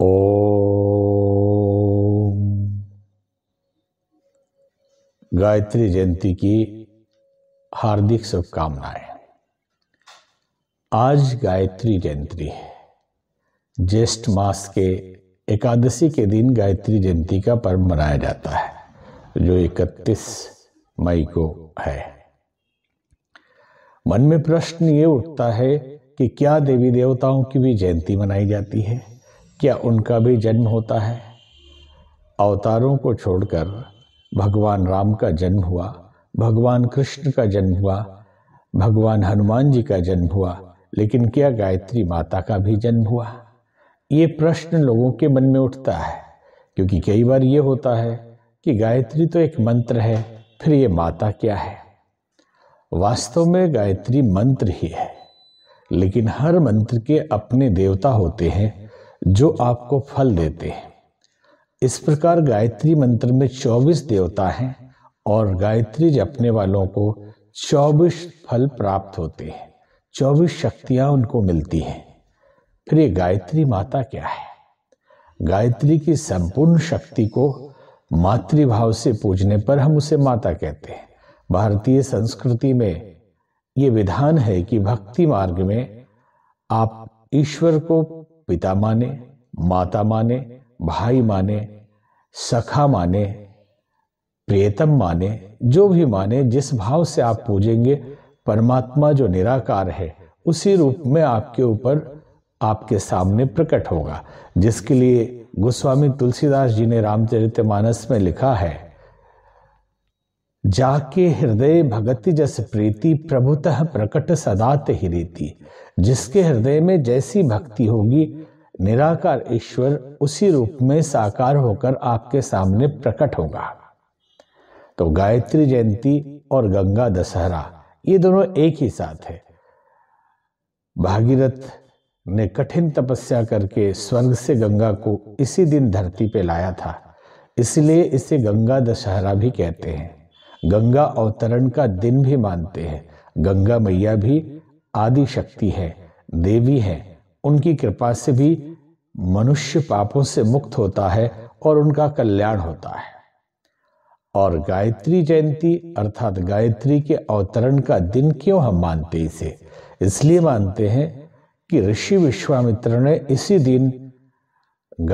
ओम गायत्री जयंती की हार्दिक शुभकामनाएं आज गायत्री जयंती है ज्येष्ठ मास के एकादशी के दिन गायत्री जयंती का पर्व मनाया जाता है जो 31 मई को है मन में प्रश्न ये उठता है कि क्या देवी देवताओं की भी जयंती मनाई जाती है क्या उनका भी जन्म होता है अवतारों को छोड़कर भगवान राम का जन्म हुआ भगवान कृष्ण का जन्म हुआ भगवान हनुमान जी का जन्म हुआ लेकिन क्या गायत्री माता का भी जन्म हुआ ये प्रश्न लोगों के मन में उठता है क्योंकि कई बार ये होता है कि गायत्री तो एक मंत्र है फिर ये माता क्या है वास्तव में गायत्री मंत्र ही है लेकिन हर मंत्र के अपने देवता होते हैं जो आपको फल देते हैं इस प्रकार गायत्री मंत्र में 24 देवता हैं और गायत्री जपने वालों को 24 फल प्राप्त होते हैं 24 शक्तियां उनको मिलती हैं फिर ये गायत्री माता क्या है गायत्री की संपूर्ण शक्ति को मातृभाव से पूजने पर हम उसे माता कहते हैं भारतीय संस्कृति में ये विधान है कि भक्ति मार्ग में आप ईश्वर को पिता माने माता माने भाई माने सखा माने प्रियतम माने जो भी माने जिस भाव से आप पूजेंगे परमात्मा जो निराकार है उसी रूप में आपके ऊपर आपके सामने प्रकट होगा जिसके लिए गोस्वामी तुलसीदास जी ने रामचरितमानस मानस में लिखा है जाके हृदय भगति जस प्रीति प्रभुतः प्रकट सदात ही रीति जिसके हृदय में जैसी भक्ति होगी निराकार ईश्वर उसी रूप में साकार होकर आपके सामने प्रकट होगा तो गायत्री जयंती और गंगा दशहरा ये दोनों एक ही साथ है भागीरथ ने कठिन तपस्या करके स्वर्ग से गंगा को इसी दिन धरती पे लाया था इसलिए इसे गंगा दशहरा भी कहते हैं गंगा अवतरण का दिन भी मानते हैं गंगा मैया भी आदि शक्ति है देवी है उनकी कृपा से भी मनुष्य पापों से मुक्त होता है और उनका कल्याण होता है और गायत्री जयंती अर्थात गायत्री के अवतरण का दिन क्यों हम मानते इसे इसलिए मानते हैं कि ऋषि विश्वामित्र ने इसी दिन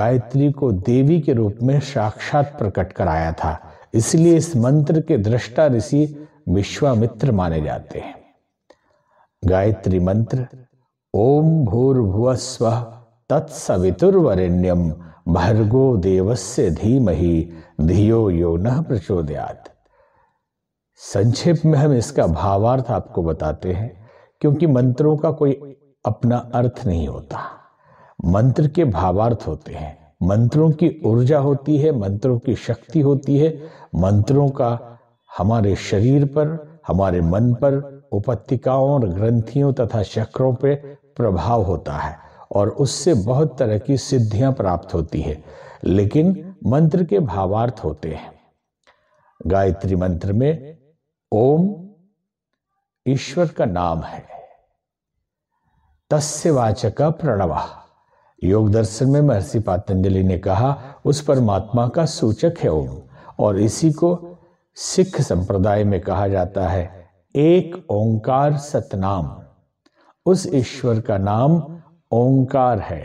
गायत्री को देवी के रूप में साक्षात प्रकट कराया था इसलिए इस मंत्र के दृष्टा ऋषि विश्वामित्र माने जाते हैं गायत्री मंत्र ओम भूर्भुव स्व तत्सवितुर्वरेण्यम भर्गो देवस्य धीमहि धियो यो न प्रचोदयात संक्षेप में हम इसका भावार्थ आपको बताते हैं क्योंकि मंत्रों का कोई अपना अर्थ नहीं होता मंत्र के भावार्थ होते हैं मंत्रों की ऊर्जा होती है मंत्रों की शक्ति होती है मंत्रों का हमारे शरीर पर हमारे मन पर उपत्यकाओं और ग्रंथियों तथा चक्रों पर प्रभाव होता है और उससे बहुत तरह की सिद्धियां प्राप्त होती है लेकिन मंत्र के भावार्थ होते हैं गायत्री मंत्र में ओम ईश्वर का नाम है तस्य वाचक प्रणव योग दर्शन में महर्षि पातंजलि ने कहा उस परमात्मा का सूचक है ओम और इसी को सिख संप्रदाय में कहा जाता है एक ओंकार सतनाम उस ईश्वर का नाम ओंकार है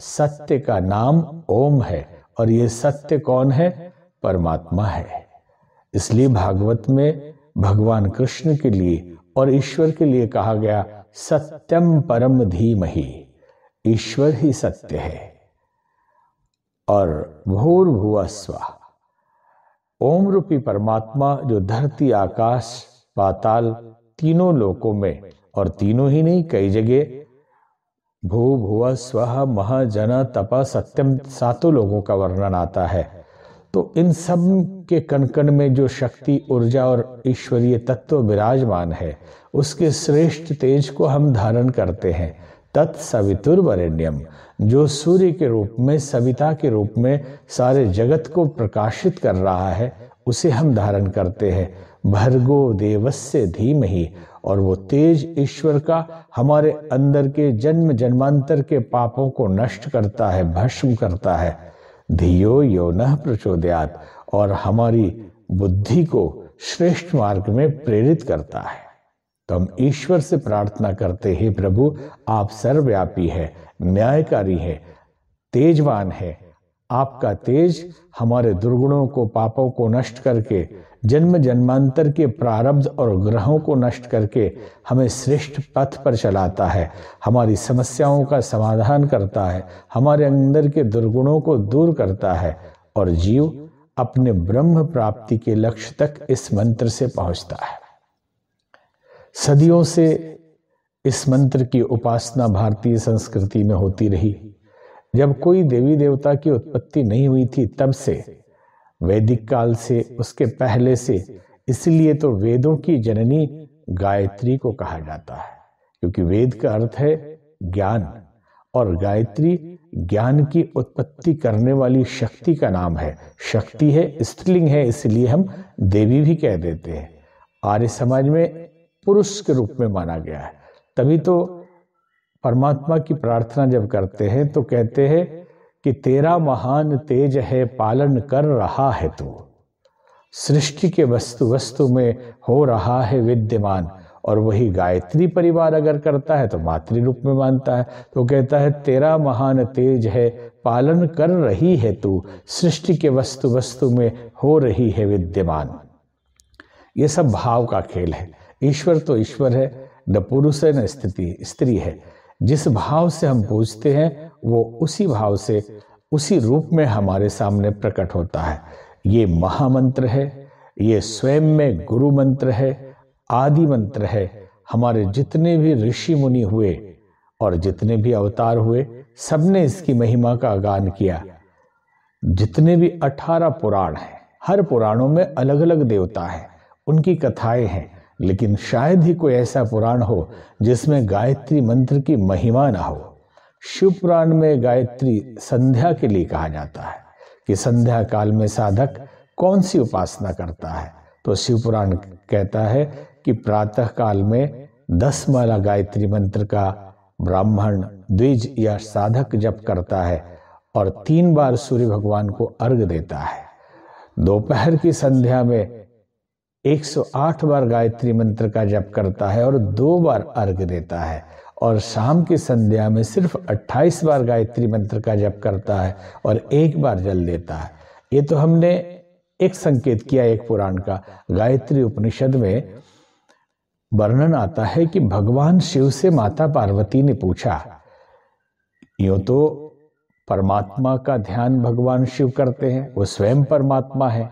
सत्य का नाम ओम है और ये सत्य कौन है परमात्मा है इसलिए भागवत में भगवान कृष्ण के लिए और ईश्वर के लिए कहा गया सत्यम परम धीमहि ईश्वर ही सत्य है और भूर भुआ स्वा ओम रूपी परमात्मा जो धरती आकाश पाताल तीनों लोकों में और तीनों ही नहीं कई जगह भू भुव स्व महाजन तप सत्यम सातों लोगों का वर्णन आता है तो इन सब के कणकण में जो शक्ति ऊर्जा और ईश्वरीय तत्व विराजमान है उसके श्रेष्ठ तेज को हम धारण करते हैं तत्सवितुर्वरेण्यम जो सूर्य के रूप में सविता के रूप में सारे जगत को प्रकाशित कर रहा है उसे हम धारण करते हैं भर्गो देवस्य धीम ही और वो तेज ईश्वर का हमारे अंदर के जन्म जन्मांतर के पापों को नष्ट करता है भस्म करता है धियो यो न प्रचोदयात और हमारी बुद्धि को श्रेष्ठ मार्ग में प्रेरित करता है तो हम ईश्वर से प्रार्थना करते हे प्रभु आप सर्वव्यापी है न्यायकारी है तेजवान है आपका तेज हमारे दुर्गुणों को पापों को नष्ट करके जन्म जन्मांतर के प्रारब्ध और ग्रहों को नष्ट करके हमें श्रेष्ठ पथ पर चलाता है हमारी समस्याओं का समाधान करता है हमारे अंदर के दुर्गुणों को दूर करता है और जीव अपने ब्रह्म प्राप्ति के लक्ष्य तक इस मंत्र से पहुंचता है सदियों से इस मंत्र की उपासना भारतीय संस्कृति में होती रही जब कोई देवी देवता की उत्पत्ति नहीं हुई थी तब से वैदिक काल से उसके पहले से इसलिए तो वेदों की जननी गायत्री को कहा जाता है क्योंकि वेद का अर्थ है ज्ञान और गायत्री ज्ञान की उत्पत्ति करने वाली शक्ति का नाम है शक्ति है स्त्रीलिंग है इसलिए हम देवी भी कह देते हैं आर्य समाज में पुरुष के रूप में माना गया है तभी तो परमात्मा की प्रार्थना जब करते हैं तो कहते हैं कि तेरा महान तेज है पालन कर रहा है तू सृष्टि के वस्तु वस्तु में हो रहा है विद्यमान और वही गायत्री परिवार अगर करता है तो मातृ रूप में मानता है तो कहता है तेरा महान तेज है पालन कर रही है तू सृष्टि के वस्तु वस्तु में हो रही है विद्यमान ये सब भाव का खेल है ईश्वर तो ईश्वर है न पुरुष है न स्थिति स्त्री है जिस भाव से हम पूजते हैं वो उसी भाव से उसी रूप में हमारे सामने प्रकट होता है ये महामंत्र है ये स्वयं में गुरु मंत्र है आदि मंत्र है हमारे जितने भी ऋषि मुनि हुए और जितने भी अवतार हुए सबने इसकी महिमा का गान किया जितने भी अठारह पुराण हैं हर पुराणों में अलग अलग देवता हैं उनकी कथाएं हैं लेकिन शायद ही कोई ऐसा पुराण हो जिसमें गायत्री मंत्र की महिमा ना हो शिव पुराण में गायत्री संध्या के लिए कहा जाता है कि संध्या काल में साधक कौन सी उपासना करता है तो शिव पुराण कहता है कि प्रातः काल में दस माला गायत्री मंत्र का ब्राह्मण द्विज या साधक जप करता है और तीन बार सूर्य भगवान को अर्घ देता है दोपहर की संध्या में 108 बार गायत्री मंत्र का जप करता है और दो बार अर्घ देता है और शाम की संध्या में सिर्फ 28 बार गायत्री मंत्र का जप करता है और एक बार जल देता है ये तो हमने एक संकेत किया एक पुराण का गायत्री उपनिषद में वर्णन आता है कि भगवान शिव से माता पार्वती ने पूछा यूं तो परमात्मा का ध्यान भगवान शिव करते हैं वो स्वयं परमात्मा है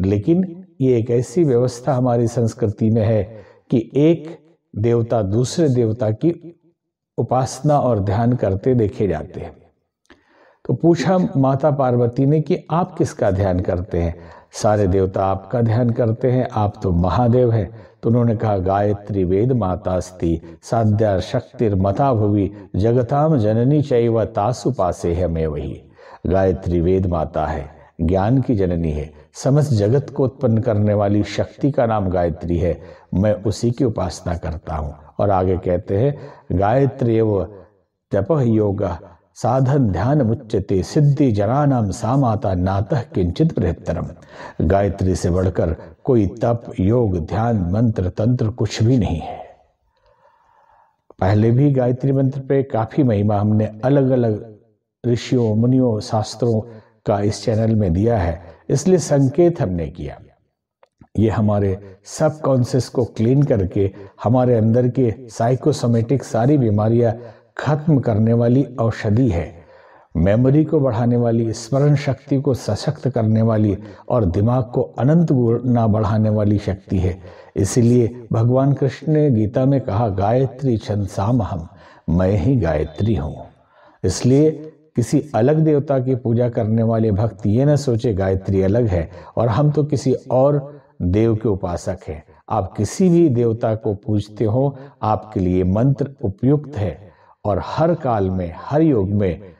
लेकिन ये एक ऐसी व्यवस्था हमारी संस्कृति में है कि एक देवता दूसरे देवता की उपासना और ध्यान करते देखे जाते हैं तो पूछा माता पार्वती ने कि आप किसका ध्यान करते हैं सारे देवता आपका ध्यान करते हैं आप तो महादेव हैं तो उन्होंने कहा गायत्री वेद माता मातास्ति साध्या शक्तिर मता भुवि जगताम जननी चैव तासुपासे हमें वही गायत्री वेद माता है ज्ञान की जननी है समस्त जगत को उत्पन्न करने वाली शक्ति का नाम गायत्री है मैं उसी की उपासना करता हूँ और आगे कहते हैं गायत्री व तप योग साधन ध्यान मुच्यते सिद्धि जनानाम सामाता नातः किंचित बृहत्तरम गायत्री से बढ़कर कोई तप योग ध्यान मंत्र तंत्र कुछ भी नहीं है पहले भी गायत्री मंत्र पे काफी महिमा हमने अलग अलग ऋषियों मुनियों शास्त्रों का इस चैनल में दिया है इसलिए संकेत हमने किया ये हमारे सबकॉन्शियस को क्लीन करके हमारे अंदर के साइकोसोमेटिक सारी बीमारियां खत्म करने वाली औषधि है मेमोरी को बढ़ाने वाली स्मरण शक्ति को सशक्त करने वाली और दिमाग को अनंत गुणा बढ़ाने वाली शक्ति है इसीलिए भगवान कृष्ण ने गीता में कहा गायत्री साम हम मैं ही गायत्री हूँ इसलिए किसी अलग देवता की पूजा करने वाले भक्त ये न सोचे गायत्री अलग है और हम तो किसी और देव के उपासक हैं आप किसी भी देवता को पूजते हो आपके लिए मंत्र उपयुक्त है और हर काल में हर योग में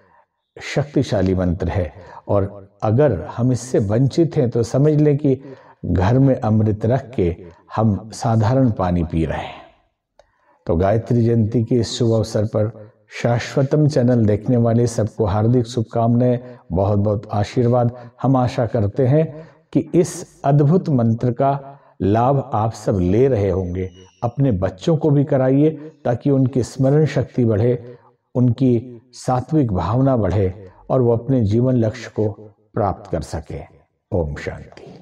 शक्तिशाली मंत्र है और अगर हम इससे वंचित हैं तो समझ लें कि घर में अमृत रख के हम साधारण पानी पी रहे हैं तो गायत्री जयंती के इस शुभ अवसर पर शाश्वतम चैनल देखने वाले सबको हार्दिक शुभकामनाएं बहुत बहुत आशीर्वाद हम आशा करते हैं कि इस अद्भुत मंत्र का लाभ आप सब ले रहे होंगे अपने बच्चों को भी कराइए ताकि उनकी स्मरण शक्ति बढ़े उनकी सात्विक भावना बढ़े और वो अपने जीवन लक्ष्य को प्राप्त कर सके ओम शांति